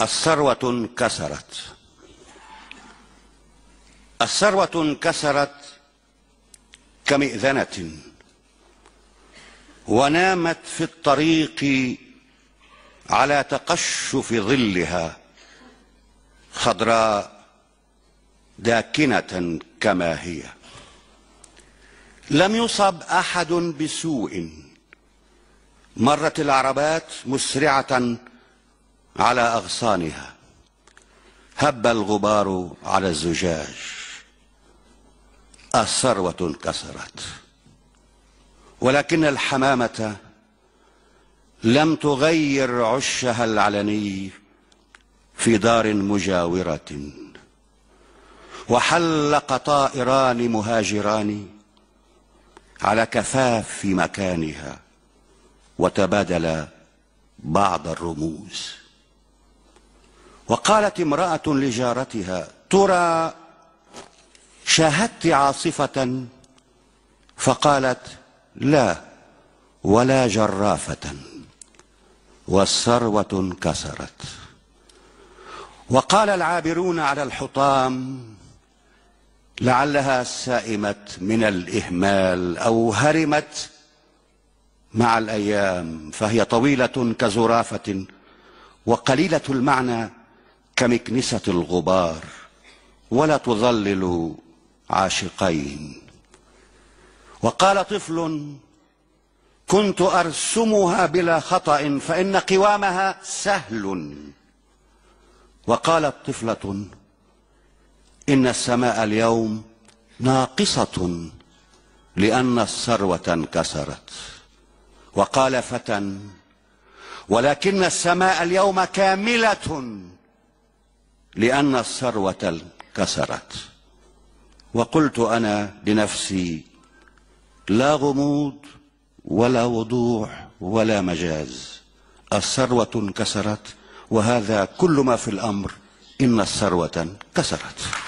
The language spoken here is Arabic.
الثروة انكسرت الثروة انكسرت كمئذنة ونامت في الطريق على تقشف ظلها خضراء داكنة كما هي لم يصب أحد بسوء مرت العربات مسرعة على أغصانها هب الغبار على الزجاج الثروة انكسرت ولكن الحمامة لم تغير عشها العلني في دار مجاورة وحلق طائران مهاجران على كفاف في مكانها وتبادلا بعض الرموز وقالت امرأة لجارتها ترى شاهدت عاصفة فقالت لا ولا جرافة والثروة انكسرت وقال العابرون على الحطام لعلها سائمت من الإهمال أو هرمت مع الأيام فهي طويلة كزرافة وقليلة المعنى كمكنسة الغبار ولا تظلل عاشقين وقال طفل كنت أرسمها بلا خطأ فإن قوامها سهل وقالت طفلة إن السماء اليوم ناقصة لأن الثروة انكسرت وقال فتى ولكن السماء اليوم كاملة لأن الثروة انكسرت وقلت أنا لنفسي لا غموض ولا وضوح ولا مجاز الثروة انكسرت وهذا كل ما في الأمر إن الثروة انكسرت